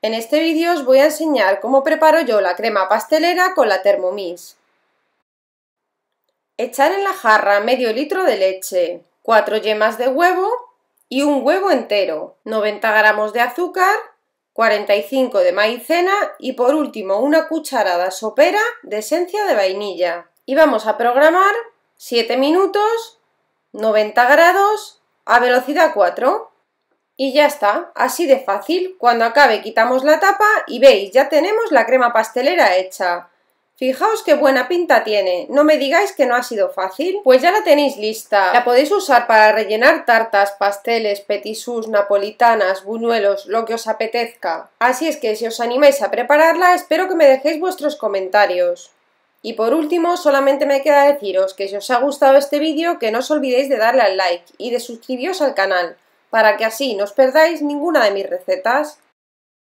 En este vídeo os voy a enseñar cómo preparo yo la crema pastelera con la Thermomix. Echar en la jarra medio litro de leche, 4 yemas de huevo y un huevo entero, 90 gramos de azúcar, 45 de maicena y por último una cucharada sopera de esencia de vainilla. Y vamos a programar 7 minutos, 90 grados, a velocidad 4. Y ya está, así de fácil. Cuando acabe quitamos la tapa y veis, ya tenemos la crema pastelera hecha. Fijaos qué buena pinta tiene, no me digáis que no ha sido fácil, pues ya la tenéis lista. La podéis usar para rellenar tartas, pasteles, petisús, napolitanas, buñuelos, lo que os apetezca. Así es que si os animáis a prepararla, espero que me dejéis vuestros comentarios. Y por último, solamente me queda deciros que si os ha gustado este vídeo, que no os olvidéis de darle al like y de suscribiros al canal para que así no os perdáis ninguna de mis recetas.